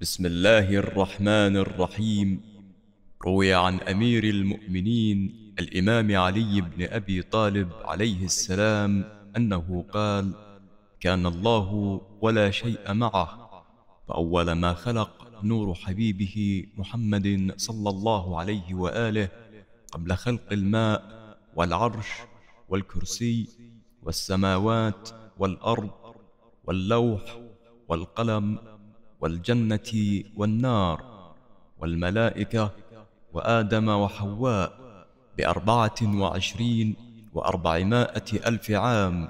بسم الله الرحمن الرحيم روي عن امير المؤمنين الامام علي بن ابي طالب عليه السلام انه قال كان الله ولا شيء معه فاول ما خلق نور حبيبه محمد صلى الله عليه واله قبل خلق الماء والعرش والكرسي والسماوات والارض واللوح والقلم والجنة والنار والملائكة وآدم وحواء بأربعة وعشرين وأربعمائة ألف عام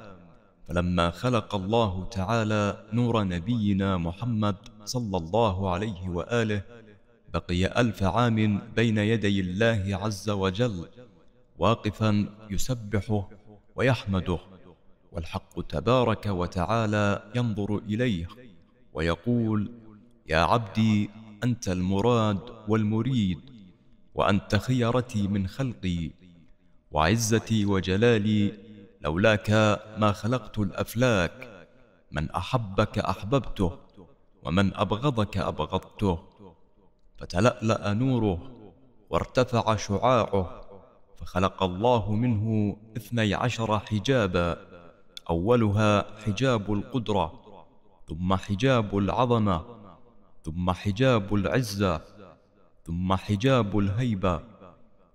فلما خلق الله تعالى نور نبينا محمد صلى الله عليه وآله بقي ألف عام بين يدي الله عز وجل واقفا يسبحه ويحمده والحق تبارك وتعالى ينظر إليه ويقول يا عبدي أنت المراد والمريد وأنت خيرتي من خلقي وعزتي وجلالي لولاك ما خلقت الأفلاك من أحبك أحببته ومن أبغضك أبغضته فتلألأ نوره وارتفع شعاعه فخلق الله منه اثني عشر حجابا أولها حجاب القدرة ثم حجاب العظمة ثم حجاب العزة ثم حجاب الهيبة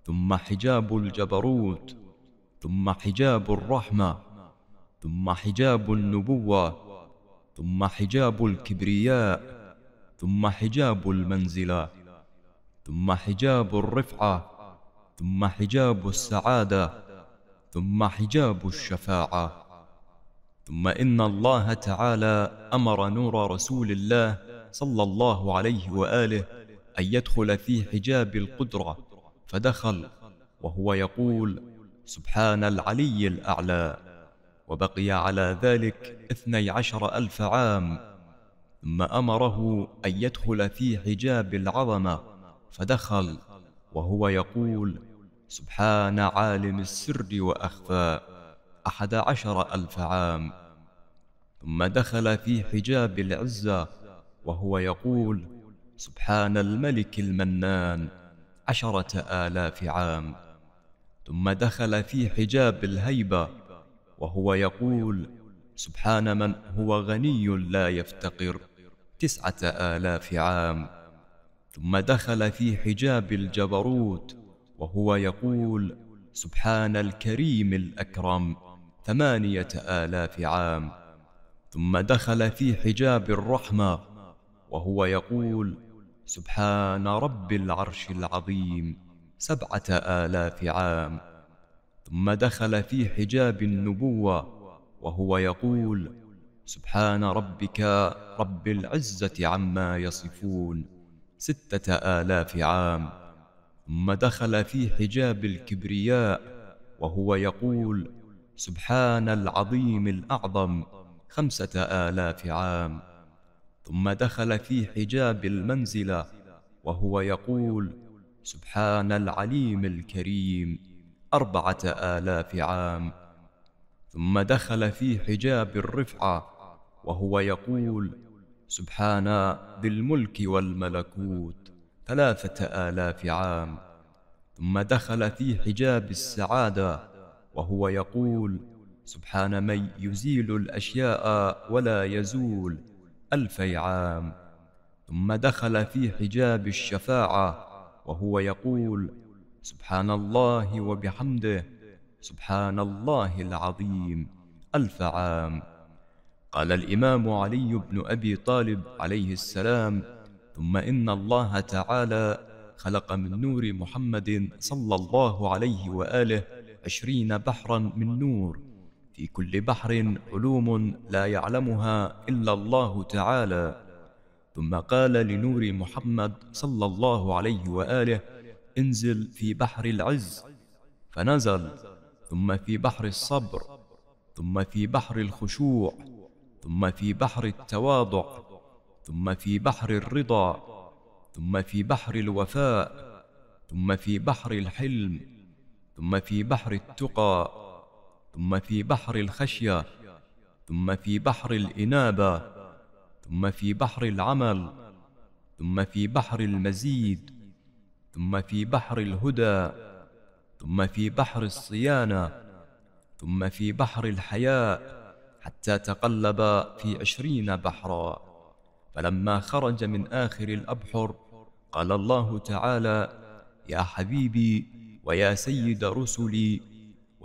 ثم حجاب الجبروت ثم حجاب الرحمة ثم حجاب النبوة ثم حجاب الكبرياء ثم حجاب المنزلة ثم حجاب الرفعة ثم حجاب السعادة ثم حجاب الشفاعة ثم إن الله تعالى أمر نور رسول الله صلى الله عليه وآله أن يدخل في حجاب القدرة فدخل وهو يقول سبحان العلي الأعلى وبقي على ذلك اثني عشر ألف عام ثم أمره أن يدخل في حجاب العظمة فدخل وهو يقول سبحان عالم السر وأخفى أحد عشر ألف عام ثم دخل في حجاب العزة وهو يقول سبحان الملك المنان عشرة آلاف عام ثم دخل في حجاب الهيبة وهو يقول سبحان من هو غني لا يفتقر تسعة آلاف عام ثم دخل في حجاب الجبروت وهو يقول سبحان الكريم الأكرم ثمانية آلاف عام ثم دخل في حجاب الرحمة وهو يقول سبحان رب العرش العظيم سبعة آلاف عام ثم دخل في حجاب النبوة وهو يقول سبحان ربك رب العزة عما يصفون ستة آلاف عام ثم دخل في حجاب الكبرياء وهو يقول سبحان العظيم الأعظم خمسة آلاف عام ثم دخل في حجاب المنزلة وهو يقول سبحان العليم الكريم أربعة آلاف عام ثم دخل في حجاب الرفعة وهو يقول سبحان ذي الملك والملكوت ثلاثة آلاف عام ثم دخل في حجاب السعادة وهو يقول سبحان من يزيل الأشياء ولا يزول ألفي عام ثم دخل في حجاب الشفاعة وهو يقول سبحان الله وبحمده سبحان الله العظيم ألف عام قال الإمام علي بن أبي طالب عليه السلام ثم إن الله تعالى خلق من نور محمد صلى الله عليه وآله عشرين بحرا من نور في كل بحر علوم لا يعلمها إلا الله تعالى ثم قال لنور محمد صلى الله عليه وآله انزل في بحر العز فنزل ثم في بحر الصبر ثم في بحر الخشوع ثم في بحر التواضع ثم في بحر الرضا ثم في بحر الوفاء ثم في بحر الحلم ثم في بحر التقى ثم في بحر الخشية ثم في بحر الإنابة ثم في بحر العمل ثم في بحر المزيد ثم في بحر الهدى ثم في بحر الصيانة ثم في بحر الحياء حتى تقلب في عشرين بحرا فلما خرج من آخر الأبحر قال الله تعالى يا حبيبي ويا سيد رسلي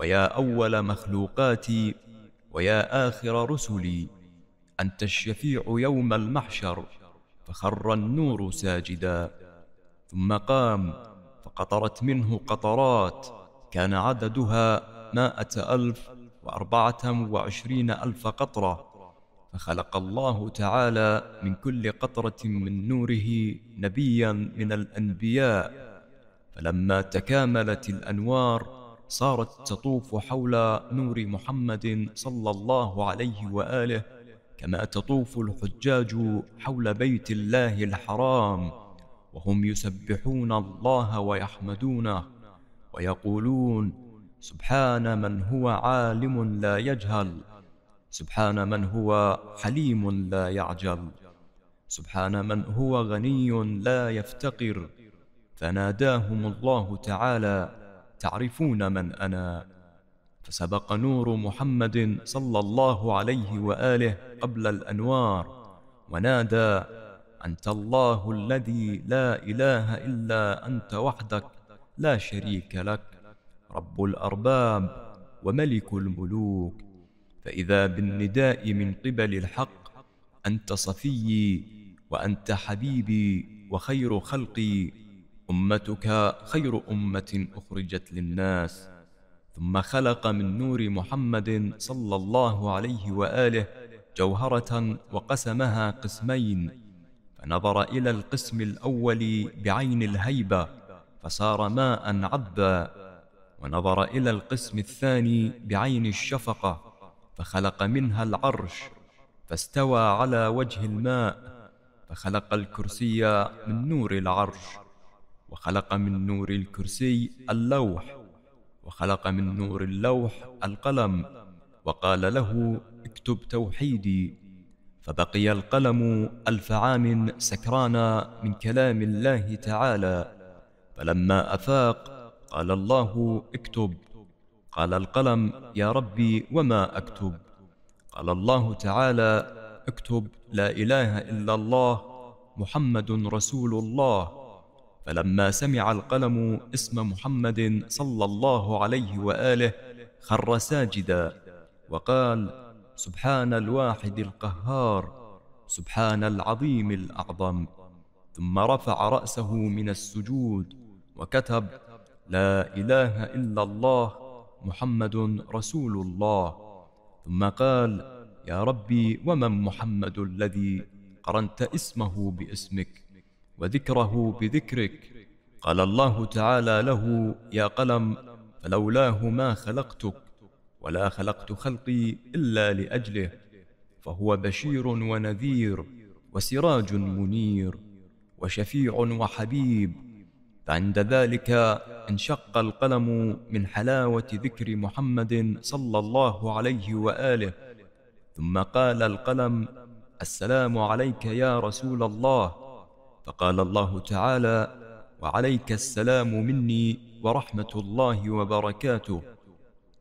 ويا أول مخلوقاتي ويا آخر رسلي أنت الشفيع يوم المحشر فخر النور ساجدا ثم قام فقطرت منه قطرات كان عددها مائة ألف وأربعة وعشرين ألف قطرة فخلق الله تعالى من كل قطرة من نوره نبيا من الأنبياء فلما تكاملت الأنوار صارت تطوف حول نور محمد صلى الله عليه وآله كما تطوف الحجاج حول بيت الله الحرام وهم يسبحون الله ويحمدونه ويقولون سبحان من هو عالم لا يجهل سبحان من هو حليم لا يعجل سبحان من هو غني لا يفتقر فناداهم الله تعالى تعرفون من أنا فسبق نور محمد صلى الله عليه وآله قبل الأنوار ونادى أنت الله الذي لا إله إلا أنت وحدك لا شريك لك رب الأرباب وملك الملوك فإذا بالنداء من قبل الحق أنت صفيي وأنت حبيبي وخير خلقي أمتك خير أمة أخرجت للناس ثم خلق من نور محمد صلى الله عليه وآله جوهرة وقسمها قسمين فنظر إلى القسم الأول بعين الهيبة فصار ماء عذبا ونظر إلى القسم الثاني بعين الشفقة فخلق منها العرش فاستوى على وجه الماء فخلق الكرسي من نور العرش وخلق من نور الكرسي اللوح وخلق من نور اللوح القلم وقال له اكتب توحيدي فبقي القلم الف عام سكرانا من كلام الله تعالى فلما افاق قال الله اكتب قال القلم يا ربي وما اكتب قال الله تعالى اكتب لا اله الا الله محمد رسول الله فلما سمع القلم اسم محمد صلى الله عليه وآله خر ساجدا وقال سبحان الواحد القهار سبحان العظيم الأعظم ثم رفع رأسه من السجود وكتب لا إله إلا الله محمد رسول الله ثم قال يا ربي ومن محمد الذي قرنت اسمه باسمك وذكره بذكرك قال الله تعالى له يا قلم فلولاه ما خلقتك ولا خلقت خلقي إلا لأجله فهو بشير ونذير وسراج منير وشفيع وحبيب فعند ذلك انشق القلم من حلاوة ذكر محمد صلى الله عليه وآله ثم قال القلم السلام عليك يا رسول الله فقال الله تعالى وعليك السلام مني ورحمة الله وبركاته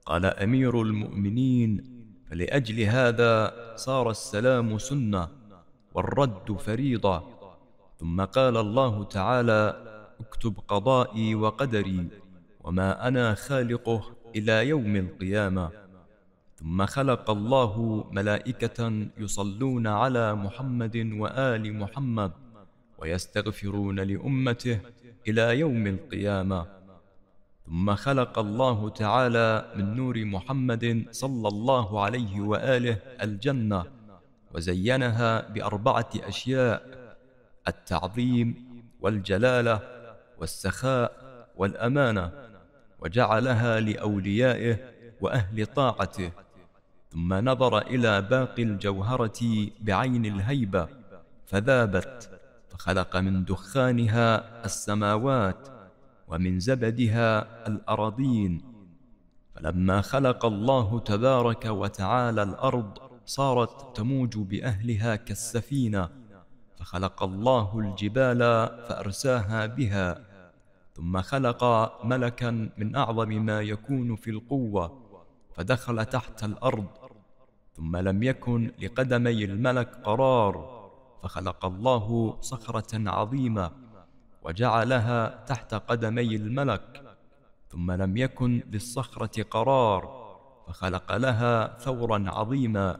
قال أمير المؤمنين فلأجل هذا صار السلام سنة والرد فريضة ثم قال الله تعالى اكتب قضائي وقدري وما أنا خالقه إلى يوم القيامة ثم خلق الله ملائكة يصلون على محمد وآل محمد ويستغفرون لأمته إلى يوم القيامة ثم خلق الله تعالى من نور محمد صلى الله عليه وآله الجنة وزينها بأربعة أشياء التعظيم والجلالة والسخاء والأمانة وجعلها لأوليائه وأهل طاعته ثم نظر إلى باقي الجوهرة بعين الهيبة فذابت فخلق من دخانها السماوات ومن زبدها الأراضين فلما خلق الله تبارك وتعالى الأرض صارت تموج بأهلها كالسفينة فخلق الله الجبال فأرساها بها ثم خلق ملكا من أعظم ما يكون في القوة فدخل تحت الأرض ثم لم يكن لقدمي الملك قرار فخلق الله صخرة عظيمة وجعلها تحت قدمي الملك ثم لم يكن للصخرة قرار فخلق لها ثورا عظيما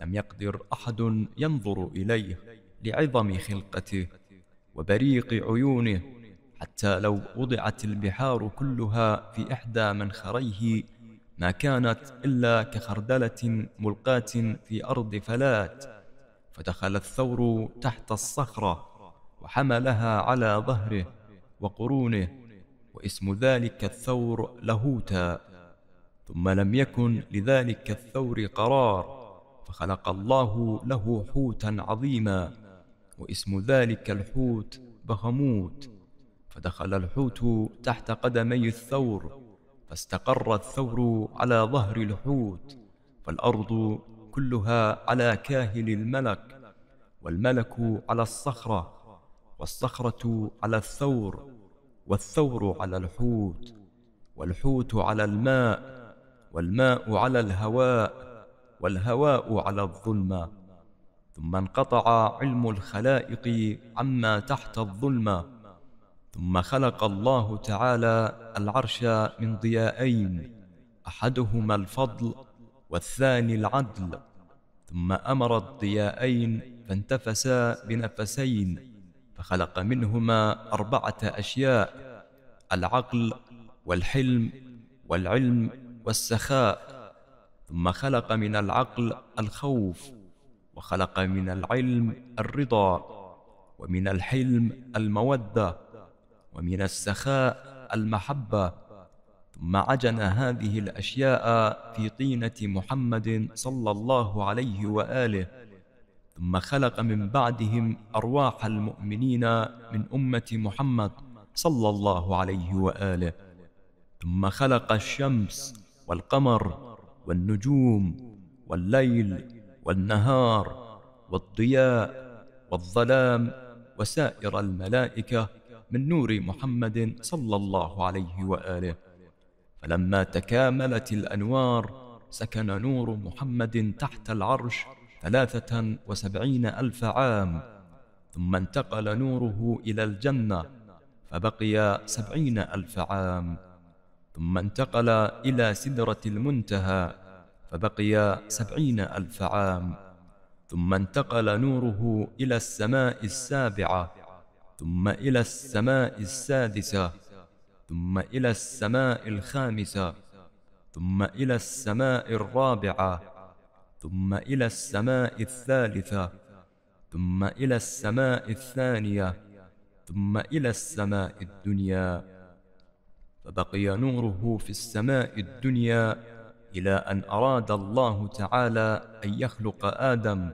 لم يقدر أحد ينظر إليه لعظم خلقته وبريق عيونه حتى لو وضعت البحار كلها في إحدى منخريه ما كانت إلا كخردلة ملقاة في أرض فلات فدخل الثور تحت الصخرة وحملها على ظهره وقرونه واسم ذلك الثور لهوتا ثم لم يكن لذلك الثور قرار فخلق الله له حوتا عظيما واسم ذلك الحوت بهموت فدخل الحوت تحت قدمي الثور فاستقر الثور على ظهر الحوت فالأرض كلها على كاهل الملك والملك على الصخرة والصخرة على الثور والثور على الحوت والحوت على الماء والماء على الهواء والهواء على الظلمة ثم انقطع علم الخلائق عما تحت الظلمة ثم خلق الله تعالى العرش من ضيائين أحدهما الفضل والثاني العدل ثم أمر الضياءين فانتفسا بنفسين فخلق منهما أربعة أشياء العقل والحلم والعلم والسخاء ثم خلق من العقل الخوف وخلق من العلم الرضا ومن الحلم المودة ومن السخاء المحبة ثم عجن هذه الأشياء في طينة محمد صلى الله عليه وآله ثم خلق من بعدهم أرواح المؤمنين من أمة محمد صلى الله عليه وآله ثم خلق الشمس والقمر والنجوم والليل والنهار والضياء والظلام وسائر الملائكة من نور محمد صلى الله عليه وآله فلما تكاملت الأنوار سكن نور محمد تحت العرش ثلاثة وسبعين ألف عام ثم انتقل نوره إلى الجنة فبقي سبعين ألف عام ثم انتقل إلى سدرة المنتهى فبقي سبعين ألف عام ثم انتقل نوره إلى السماء السابعة ثم إلى السماء السادسة ثم إلى السماء الخامسة ثم إلى السماء الرابعة ثم إلى السماء الثالثة ثم إلى السماء الثانية ثم إلى السماء الدنيا فبقي نوره في السماء الدنيا إلى أن أراد الله تعالى أن يخلق آدم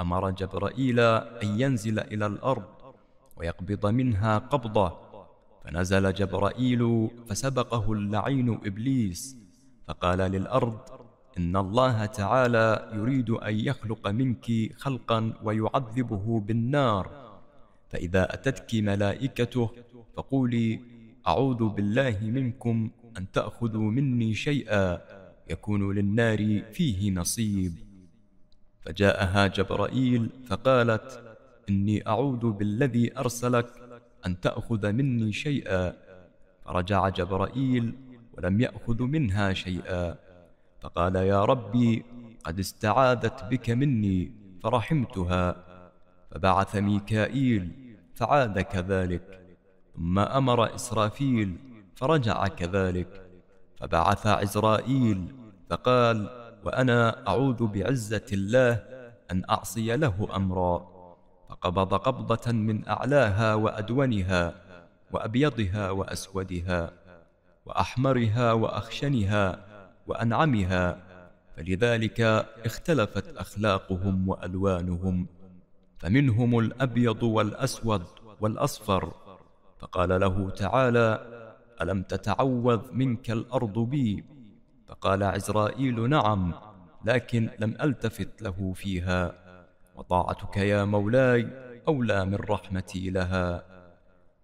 أمر جبرائيل أن ينزل إلى الأرض ويقبض منها قبضة فنزل جبرائيل فسبقه اللعين إبليس فقال للأرض إن الله تعالى يريد أن يخلق منك خلقا ويعذبه بالنار فإذا أتتك ملائكته فقولي أعوذ بالله منكم أن تأخذوا مني شيئا يكون للنار فيه نصيب فجاءها جبرائيل فقالت إني أعوذ بالذي أرسلك أن تأخذ مني شيئا فرجع جبرائيل ولم يأخذ منها شيئا فقال يا ربي قد استعاذت بك مني فرحمتها فبعث ميكائيل فعاد كذلك ثم أمر إسرافيل فرجع كذلك فبعث عزرائيل فقال وأنا أعوذ بعزة الله أن أعصي له أمرًا فقبض قبضة من أعلاها وأدونها وأبيضها وأسودها وأحمرها وأخشنها وأنعمها فلذلك اختلفت أخلاقهم وألوانهم فمنهم الأبيض والأسود والأصفر فقال له تعالى ألم تتعوذ منك الأرض بي فقال عزرائيل نعم لكن لم ألتفت له فيها وطاعتك يا مولاي أولى من رحمتي لها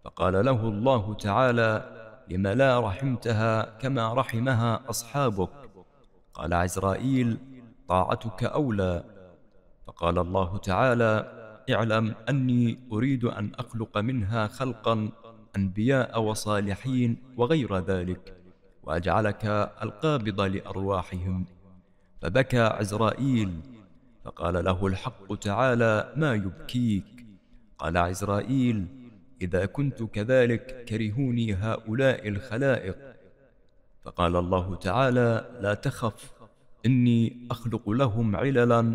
فقال له الله تعالى لم لا رحمتها كما رحمها أصحابك قال عزرائيل طاعتك أولى فقال الله تعالى اعلم أني أريد أن أخلق منها خلقا أنبياء وصالحين وغير ذلك وأجعلك القابض لأرواحهم فبكى عزرائيل فقال له الحق تعالى ما يبكيك قال عزرائيل إذا كنت كذلك كرهوني هؤلاء الخلائق فقال الله تعالى لا تخف إني أخلق لهم عللا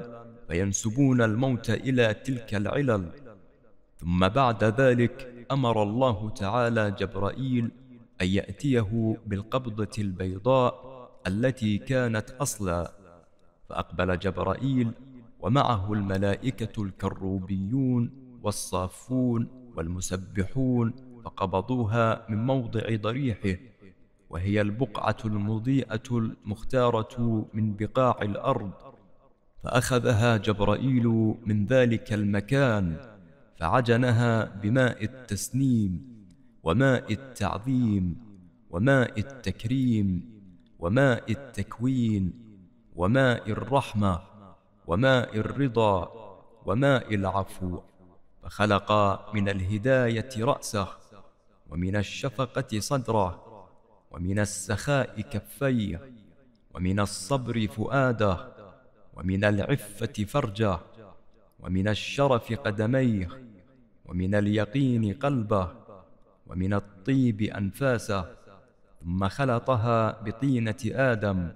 فينسبون الموت إلى تلك العلل ثم بعد ذلك أمر الله تعالى جبرائيل أن يأتيه بالقبضة البيضاء التي كانت أصلا فأقبل جبرائيل ومعه الملائكة الكروبيون والصافون والمسبحون فقبضوها من موضع ضريحه وهي البقعة المضيئة المختارة من بقاع الأرض فأخذها جبرائيل من ذلك المكان فعجنها بماء التسنيم وماء التعظيم وماء التكريم وماء التكوين وماء الرحمه وماء الرضا وماء العفو فخلق من الهداية رأسه ومن الشفقة صدره ومن السخاء كفيه ومن الصبر فؤاده ومن العفة فرجه ومن الشرف قدميه ومن اليقين قلبه ومن الطيب أنفاسه ثم خلطها بطينة آدم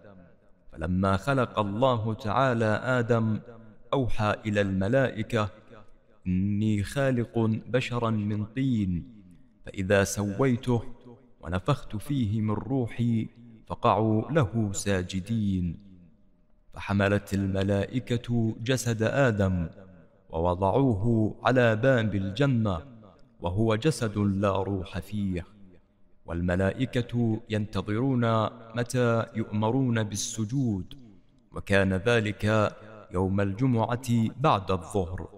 فلما خلق الله تعالى آدم أوحى إلى الملائكة إني خالق بشرا من طين فإذا سويته ونفخت فيه من روحي فقعوا له ساجدين فحملت الملائكة جسد آدم ووضعوه على باب الجنة وهو جسد لا روح فيه والملائكة ينتظرون متى يؤمرون بالسجود وكان ذلك يوم الجمعة بعد الظهر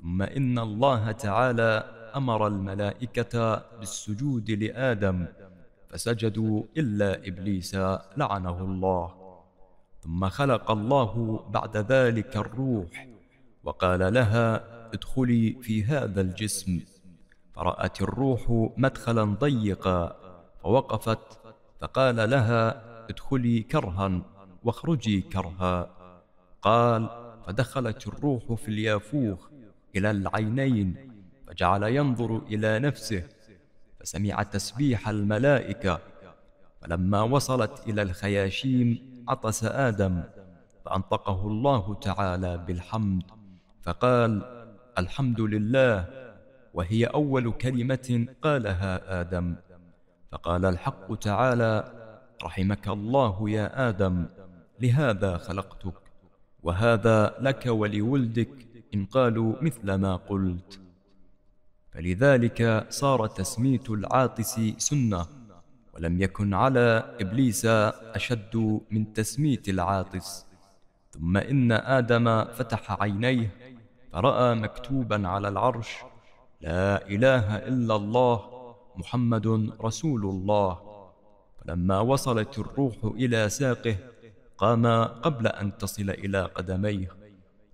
ثم إن الله تعالى أمر الملائكة بالسجود لآدم فسجدوا إلا إبليس لعنه الله ثم خلق الله بعد ذلك الروح وقال لها ادخلي في هذا الجسم فرأت الروح مدخلا ضيقا فوقفت فقال لها ادخلي كرها واخرجي كرها قال فدخلت الروح في اليافوخ إلى العينين فجعل ينظر إلى نفسه فسمع تسبيح الملائكة فلما وصلت إلى الخياشيم عطس آدم فأنطقه الله تعالى بالحمد فقال الحمد لله وهي أول كلمة قالها آدم فقال الحق تعالى رحمك الله يا آدم لهذا خلقتك وهذا لك ولولدك إن قالوا مثل ما قلت فلذلك صار تسمية العاطس سنة ولم يكن على إبليس أشد من تسمية العاطس ثم إن آدم فتح عينيه فرأى مكتوبا على العرش لا إله إلا الله محمد رسول الله فلما وصلت الروح إلى ساقه قام قبل أن تصل إلى قدميه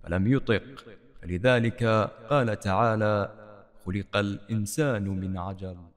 فلم يطق فلذلك قال تعالى خلق الإنسان من عجل